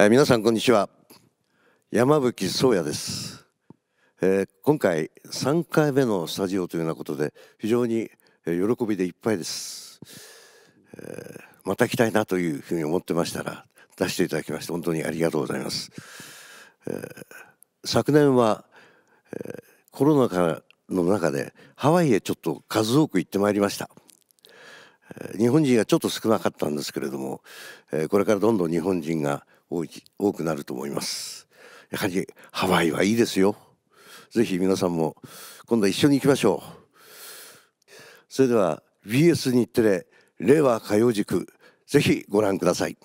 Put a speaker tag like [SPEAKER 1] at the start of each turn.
[SPEAKER 1] えー、皆さんこんにちは山吹宗也です、えー、今回3回目のスタジオというようなことで非常に喜びでいっぱいです、えー、また来たいなというふうに思ってましたら出していただきまして本当にありがとうございます、え昨年は、えコロナ禍の中でハワイへちょっと数多く行ってまいりました日本人がちょっと少なかったんですけれども、えこれからどんどん日本人が多い多くなると思いますやはりハワイはいいですよぜひ皆さんも今度一緒に行きましょうそれでは BS 日テレ令和歌謡塾ぜひご覧ください